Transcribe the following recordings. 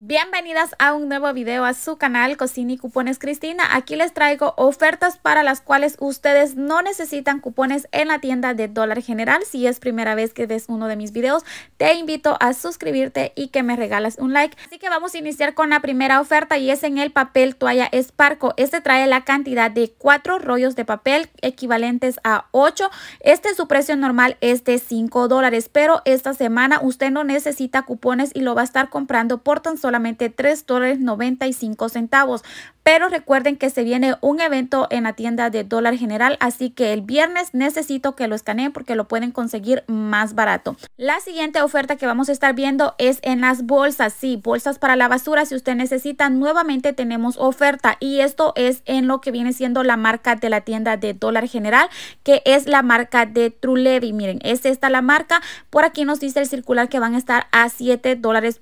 Bienvenidas a un nuevo video a su canal Cocina y Cupones Cristina. Aquí les traigo ofertas para las cuales ustedes no necesitan cupones en la tienda de Dólar General. Si es primera vez que ves uno de mis videos, te invito a suscribirte y que me regalas un like. Así que vamos a iniciar con la primera oferta y es en el papel toalla Esparco. Este trae la cantidad de 4 rollos de papel equivalentes a 8. Este su precio normal es de 5 dólares, pero esta semana usted no necesita cupones y lo va a estar comprando por tan solo solamente 3 dólares 95 centavos. Pero recuerden que se viene un evento en la tienda de Dólar General, así que el viernes necesito que lo escaneen porque lo pueden conseguir más barato. La siguiente oferta que vamos a estar viendo es en las bolsas, sí, bolsas para la basura. Si usted necesita, nuevamente tenemos oferta y esto es en lo que viene siendo la marca de la tienda de Dólar General, que es la marca de Trulevi. Miren, es esta la marca. Por aquí nos dice el circular que van a estar a $7.25 dólares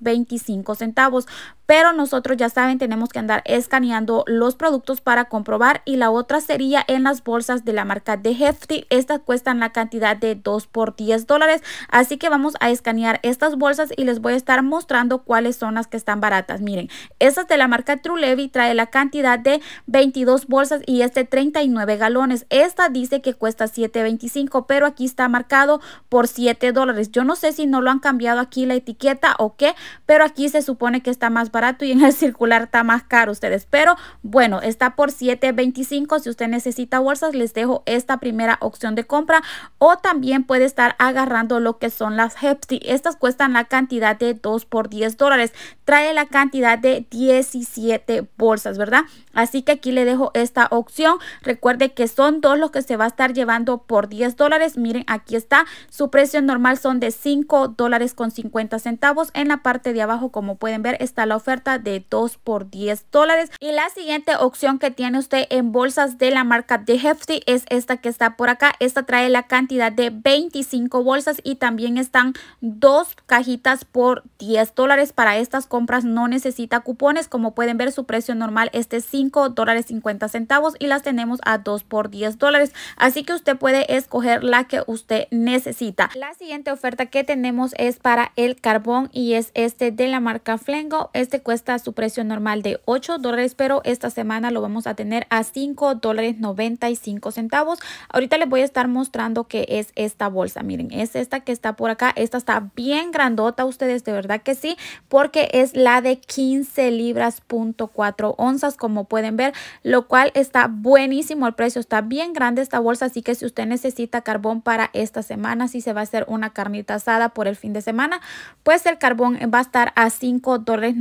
centavos. Pero nosotros ya saben, tenemos que andar escaneando los productos para comprobar y la otra sería en las bolsas de la marca de Hefty. Estas cuestan la cantidad de 2 por 10 dólares. Así que vamos a escanear estas bolsas y les voy a estar mostrando cuáles son las que están baratas. Miren, estas de la marca True Levy trae la cantidad de 22 bolsas y este 39 galones. Esta dice que cuesta 7.25, pero aquí está marcado por 7 dólares. Yo no sé si no lo han cambiado aquí la etiqueta o qué, pero aquí se supone que está más barato y en el circular está más caro ustedes. Pero bueno, está por $7.25. Si usted necesita bolsas, les dejo esta primera opción de compra. O también puede estar agarrando lo que son las Hepsi. Estas cuestan la cantidad de 2 por 10 dólares. Trae la cantidad de 17 bolsas, ¿verdad? Así que aquí le dejo esta opción. Recuerde que son dos los que se va a estar llevando por 10 dólares. Miren, aquí está. Su precio normal son de 5 dólares con 50 centavos. En la parte de abajo, como pueden ver, está la oferta de 2 por 10 dólares. Y la siguiente opción que tiene usted en bolsas de la marca de Hefty es esta que está por acá. Esta trae la cantidad de 25 bolsas y también están dos cajitas por 10 dólares. Para estas compras no necesita cupones. Como pueden ver, su precio normal es de 5 dólares 50 centavos y las tenemos a 2 por 10 dólares. Así que usted puede escoger la que usted necesita. La siguiente oferta que tenemos es para el carbón y es este de la marca Flengo. Este cuesta su precio normal de 8 dólares, pero esta semana lo vamos a tener a $5.95. dólares centavos. Ahorita les voy a estar mostrando que es esta bolsa. Miren, es esta que está por acá. Esta está bien grandota, ustedes de verdad que sí, porque es la de 15 libras punto 4 onzas, como pueden ver, lo cual está buenísimo. El precio está bien grande esta bolsa, así que si usted necesita carbón para esta semana, si se va a hacer una carnita asada por el fin de semana, pues el carbón va a estar a $5.95 dólares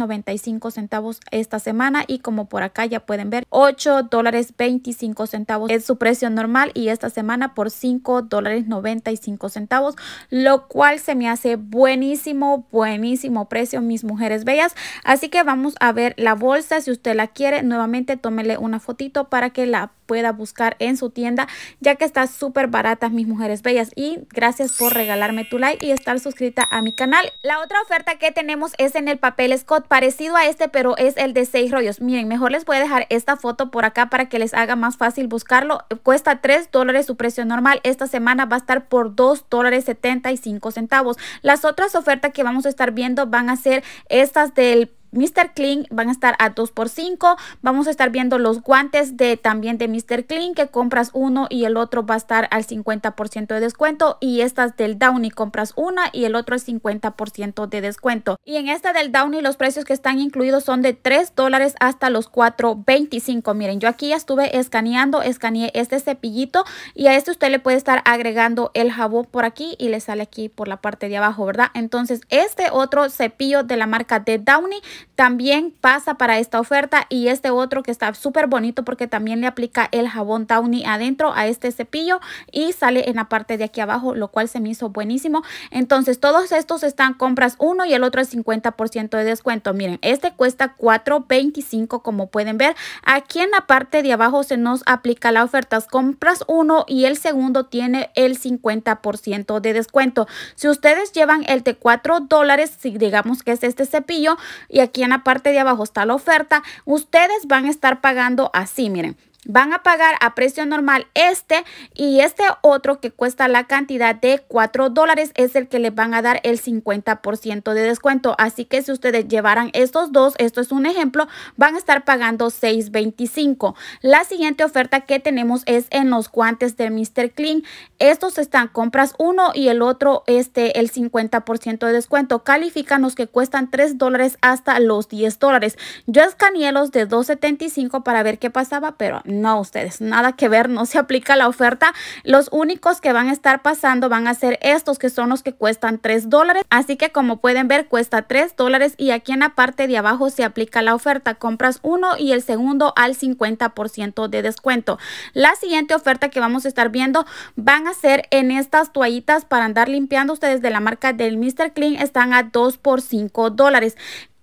centavos esta semana y como por acá ya pueden ver 8 dólares 25 centavos es su precio normal y esta semana por 5 dólares 95 centavos lo cual se me hace buenísimo buenísimo precio mis mujeres bellas así que vamos a ver la bolsa si usted la quiere nuevamente tómele una fotito para que la pueda buscar en su tienda, ya que está súper baratas mis mujeres bellas. Y gracias por regalarme tu like y estar suscrita a mi canal. La otra oferta que tenemos es en el papel Scott, parecido a este, pero es el de seis rollos. Miren, mejor les voy a dejar esta foto por acá para que les haga más fácil buscarlo. Cuesta tres dólares su precio normal. Esta semana va a estar por 2 dólares 75 centavos. Las otras ofertas que vamos a estar viendo van a ser estas del Mr. Clean van a estar a 2 por 5 vamos a estar viendo los guantes de también de Mr. Clean que compras uno y el otro va a estar al 50% de descuento y estas del Downy compras una y el otro es 50% de descuento y en esta del Downy los precios que están incluidos son de 3 dólares hasta los 4.25 miren yo aquí ya estuve escaneando escaneé este cepillito y a este usted le puede estar agregando el jabón por aquí y le sale aquí por la parte de abajo verdad entonces este otro cepillo de la marca de Downy también pasa para esta oferta y este otro que está súper bonito porque también le aplica el jabón Downy adentro a este cepillo y sale en la parte de aquí abajo, lo cual se me hizo buenísimo. Entonces todos estos están compras uno y el otro es 50% de descuento. Miren, este cuesta $4.25 como pueden ver. Aquí en la parte de abajo se nos aplica la oferta. Compras uno y el segundo tiene el 50% de descuento. Si ustedes llevan el de 4 dólares, si digamos que es este cepillo y aquí aquí en la parte de abajo está la oferta, ustedes van a estar pagando así, miren, van a pagar a precio normal este y este otro que cuesta la cantidad de 4 dólares es el que les van a dar el 50% de descuento. Así que si ustedes llevaran estos dos, esto es un ejemplo, van a estar pagando 6.25. La siguiente oferta que tenemos es en los guantes de Mr. Clean. Estos están compras uno y el otro este el 50% de descuento. Califican los que cuestan 3 dólares hasta los 10 dólares. Yo escaneé los de 2.75 para ver qué pasaba, pero no no, ustedes, nada que ver, no se aplica la oferta. Los únicos que van a estar pasando van a ser estos que son los que cuestan 3 dólares. Así que como pueden ver, cuesta 3 dólares y aquí en la parte de abajo se aplica la oferta. Compras uno y el segundo al 50% de descuento. La siguiente oferta que vamos a estar viendo van a ser en estas toallitas para andar limpiando ustedes de la marca del Mr. Clean. Están a 2 por 5 dólares.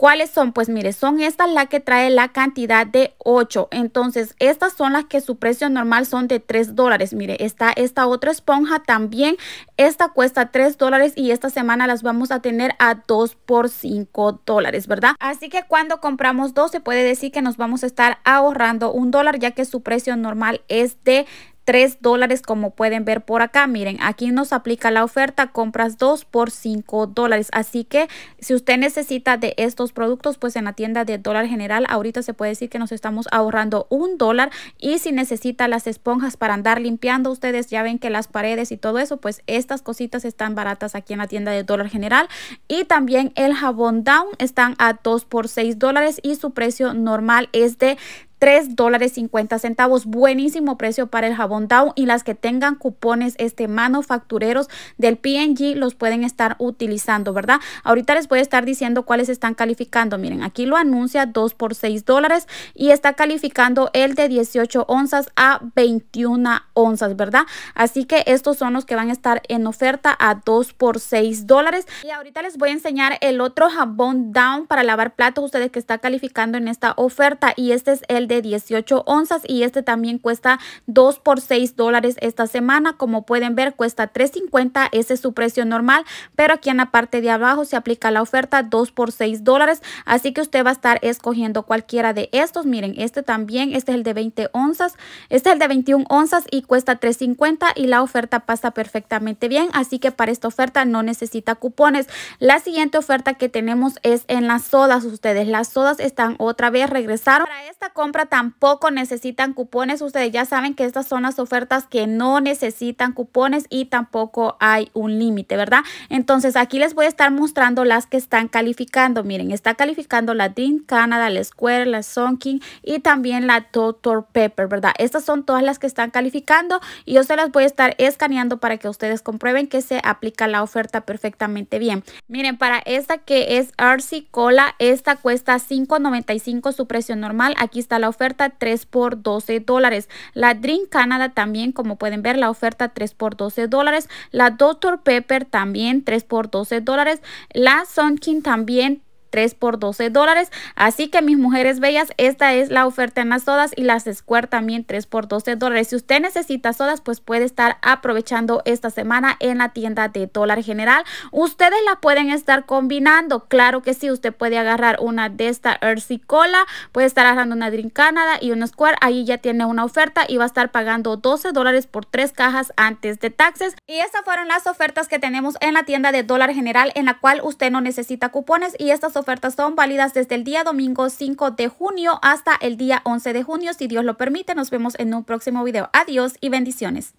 ¿Cuáles son? Pues mire, son estas las que trae la cantidad de 8. Entonces, estas son las que su precio normal son de 3 dólares. Mire, está esta otra esponja también. Esta cuesta 3 dólares y esta semana las vamos a tener a 2 por 5 dólares, ¿verdad? Así que cuando compramos 2 se puede decir que nos vamos a estar ahorrando un dólar, ya que su precio normal es de 3 dólares como pueden ver por acá miren aquí nos aplica la oferta compras 2 por 5 dólares así que si usted necesita de estos productos pues en la tienda de dólar general ahorita se puede decir que nos estamos ahorrando un dólar y si necesita las esponjas para andar limpiando ustedes ya ven que las paredes y todo eso pues estas cositas están baratas aquí en la tienda de dólar general y también el jabón down están a 2 por 6 dólares y su precio normal es de 3 dólares 50 centavos. Buenísimo precio para el jabón Down y las que tengan cupones este manufactureros del PNG los pueden estar utilizando, ¿verdad? Ahorita les voy a estar diciendo cuáles están calificando. Miren, aquí lo anuncia 2 por 6 dólares y está calificando el de 18 onzas a 21 onzas, ¿verdad? Así que estos son los que van a estar en oferta a 2 por 6 dólares. Y ahorita les voy a enseñar el otro jabón Down para lavar platos, ustedes que está calificando en esta oferta y este es el de 18 onzas y este también cuesta 2 por 6 dólares esta semana. Como pueden ver cuesta 3.50, ese es su precio normal, pero aquí en la parte de abajo se aplica la oferta 2 por 6 dólares, así que usted va a estar escogiendo cualquiera de estos. Miren, este también, este es el de 20 onzas, este es el de 21 onzas y cuesta 3.50 y la oferta pasa perfectamente bien, así que para esta oferta no necesita cupones. La siguiente oferta que tenemos es en las sodas, ustedes. Las sodas están otra vez regresaron. Para esta compra tampoco necesitan cupones. Ustedes ya saben que estas son las ofertas que no necesitan cupones y tampoco hay un límite, ¿verdad? Entonces aquí les voy a estar mostrando las que están calificando. Miren, está calificando la Dean Canada, la Square, la King y también la Dr. Pepper, ¿verdad? Estas son todas las que están calificando y yo se las voy a estar escaneando para que ustedes comprueben que se aplica la oferta perfectamente bien. Miren, para esta que es Arcy Cola, esta cuesta $5.95 su precio normal. Aquí está la oferta 3 por 12 dólares. La Drink Canada también, como pueden ver, la oferta 3 por 12 dólares. La Dr. Pepper también 3 por 12 dólares. La King también 3 por 12 dólares. Así que mis mujeres bellas, esta es la oferta en las sodas y las Square también 3 por 12 dólares. Si usted necesita sodas, pues puede estar aprovechando esta semana en la tienda de dólar general. Ustedes la pueden estar combinando. Claro que sí, usted puede agarrar una de esta Ersi Cola, puede estar agarrando una Drink Canada y una Square. Ahí ya tiene una oferta y va a estar pagando 12 dólares por tres cajas antes de taxes. Y estas fueron las ofertas que tenemos en la tienda de dólar general en la cual usted no necesita cupones y estas ofertas ofertas son válidas desde el día domingo 5 de junio hasta el día 11 de junio. Si Dios lo permite, nos vemos en un próximo video. Adiós y bendiciones.